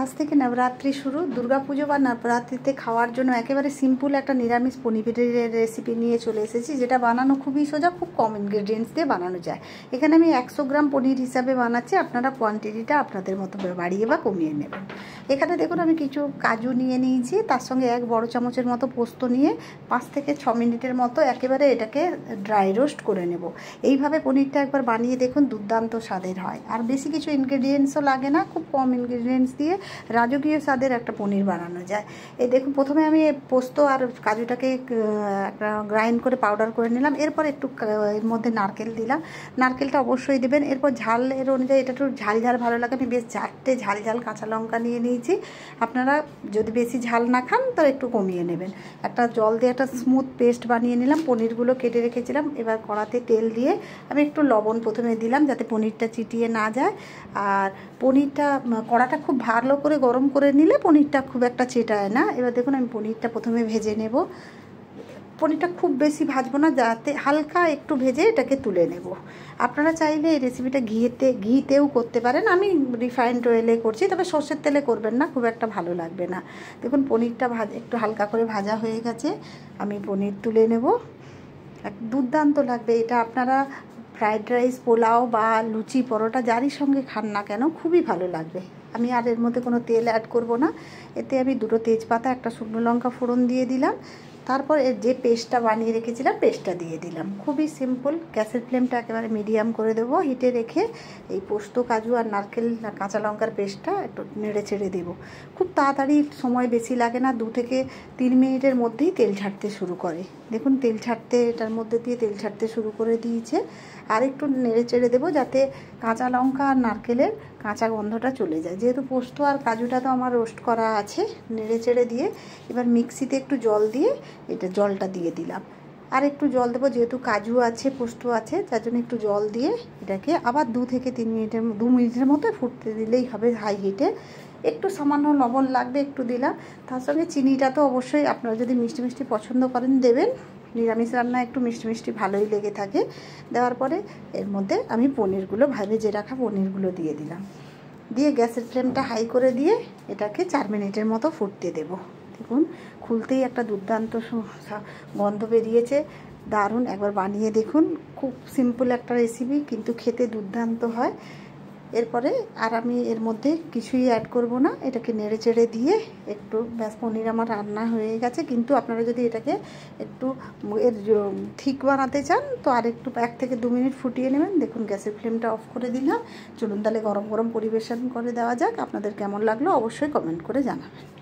আজ থেকে নবরাত্রি শুরু পুজো বা নবরাত্রিতে খাওয়ার জন্য একেবারে সিম্পল একটা নিরামিষ পনিরের রেসিপি নিয়ে চলে এসেছি যেটা বানানো খুবই সোজা খুব কম ইনগ্রেডিয়েন্টস দিয়ে বানানো যায় এখানে আমি একশো গ্রাম পনির হিসাবে বানাচ্ছি আপনারা কোয়ান্টিটিটা আপনাদের মতো বাড়িয়ে বা কমিয়ে নেবেন এখানে দেখুন আমি কিছু কাজু নিয়ে নিয়েছি তার সঙ্গে এক বড় চামচের মতো পোস্ত নিয়ে পাঁচ থেকে ছ মিনিটের মতো একেবারে এটাকে ড্রাই রোস্ট করে নেব এইভাবে পনিরটা একবার বানিয়ে দেখুন দুর্দান্ত স্বাদের হয় আর বেশি কিছু ইনগ্রেডিয়েন্টসও লাগে না খুব কম ইনগ্রেডিয়েন্টস দিয়ে রাজকীয় স্বাদের একটা পনির বানানো যায় এই দেখুন প্রথমে আমি পোস্ত আর কাজুটাকে একটা গ্রাইন্ড করে পাউডার করে নিলাম এরপর একটু এর মধ্যে নারকেল দিলাম নারকেলটা অবশ্যই দেবেন এরপর ঝাল এর অনুযায়ী এটা একটু ঝাল ঝাল ভালো লাগে আমি বেশ চারটে ঝাল ঝাল কাঁচা লঙ্কা নিয়ে নিয়েছি আপনারা যদি বেশি ঝাল না খান তো একটু কমিয়ে নেবেন একটা জল দিয়ে একটা স্মুথ পেস্ট বানিয়ে নিলাম পনিরগুলো কেটে রেখেছিলাম এবার কড়াতে তেল দিয়ে আমি একটু লবণ প্রথমে দিলাম যাতে পনিরটা চিটিয়ে না যায় আর পনিরটা কড়াটা খুব ভালো করে গরম করে নিলে পনিরটা খুব একটা চেটায় না এবার দেখুন আমি পনিরটা প্রথমে ভেজে নেব পনিরটা খুব বেশি ভাজবো না যাতে হালকা একটু ভেজে এটাকে তুলে নেব আপনারা চাইলে এই রেসিপিটা ঘিতে ঘিতেও করতে পারেন আমি রিফাইন্ড অয়েলে করছি তবে সর্ষের তেলে করবেন না খুব একটা ভালো লাগবে না দেখুন পনিরটা ভাজ একটু হালকা করে ভাজা হয়ে গেছে আমি পনির তুলে নেব এক দুর্দান্ত লাগবে এটা আপনারা ফ্রায়েড রাইস পোলাও বা লুচি পরোটা যারই সঙ্গে খান না কেন খুবই ভালো লাগবে আমি আর এর মধ্যে কোনো তেল অ্যাড করব না এতে আমি দুটো তেজপাতা একটা শুকনো লঙ্কা ফোড়ন দিয়ে দিলাম তারপর এর যে পেস্টটা বানিয়ে রেখেছিলাম পেস্টটা দিয়ে দিলাম খুবই সিম্পল গ্যাসের ফ্লেমটা একেবারে মিডিয়াম করে দেবো হিটে রেখে এই পোস্ত কাজু আর নারকেল কাঁচা লঙ্কার পেস্টটা একটু নেড়ে ছেড়ে দেবো খুব তাড়াতাড়ি সময় বেশি লাগে না দু থেকে তিন মিনিটের মধ্যেই তেল ছাড়তে শুরু করে দেখুন তেল ছাড়তে এটার মধ্যে দিয়ে তেল ছাড়তে শুরু করে দিয়েছে আর একটু নেড়ে চেড়ে দেবো যাতে কাঁচা লঙ্কা আর নারকেলের কাঁচা গন্ধটা চলে যায় যেহেতু পোস্ত আর কাজুটা তো আমার রোস্ট করা আছে নেড়ে চেড়ে দিয়ে এবার মিক্সিতে একটু জল দিয়ে এটা জলটা দিয়ে দিলাম আর একটু জল দেবো যেহেতু কাজু আছে পোস্ত আছে তার জন্য একটু জল দিয়ে এটাকে আবার দু থেকে তিন মিনিটের দু মিনিটের মতো ফুটতে দিলেই হবে হাই হিটে একটু সামান্য লবণ লাগবে একটু দিলাম তার সঙ্গে চিনিটা তো অবশ্যই আপনারা যদি মিষ্টি মিষ্টি পছন্দ করেন দেবেন নিরামিষ রান্না একটু মিষ্টি মিষ্টি ভালোই লেগে থাকে দেওয়ার পরে এর মধ্যে আমি পনিরগুলো ভাবে যে রাখা পনিরগুলো দিয়ে দিলাম দিয়ে গ্যাসের ফ্লেমটা হাই করে দিয়ে এটাকে চার মিনিটের মতো ফুটতে দেবো দেখুন খুলতেই একটা দুর্দান্ত গন্ধ বেরিয়েছে দারুণ একবার বানিয়ে দেখুন খুব সিম্পল একটা রেসিপি কিন্তু খেতে দুর্দান্ত হয় এরপরে আর আমি এর মধ্যে কিছুই অ্যাড করব না এটাকে নেড়ে চেড়ে দিয়ে একটু ব্যাস পনির আমার রান্না হয়ে গেছে কিন্তু আপনারা যদি এটাকে একটু এর ঠিক বানাতে চান তো আর একটু এক থেকে দু মিনিট ফুটিয়ে নেবেন দেখুন গ্যাসের ফ্লেমটা অফ করে দিলাম চলুন তাহলে গরম গরম পরিবেশন করে দেওয়া যাক আপনাদের কেমন লাগলো অবশ্যই কমেন্ট করে জানাবেন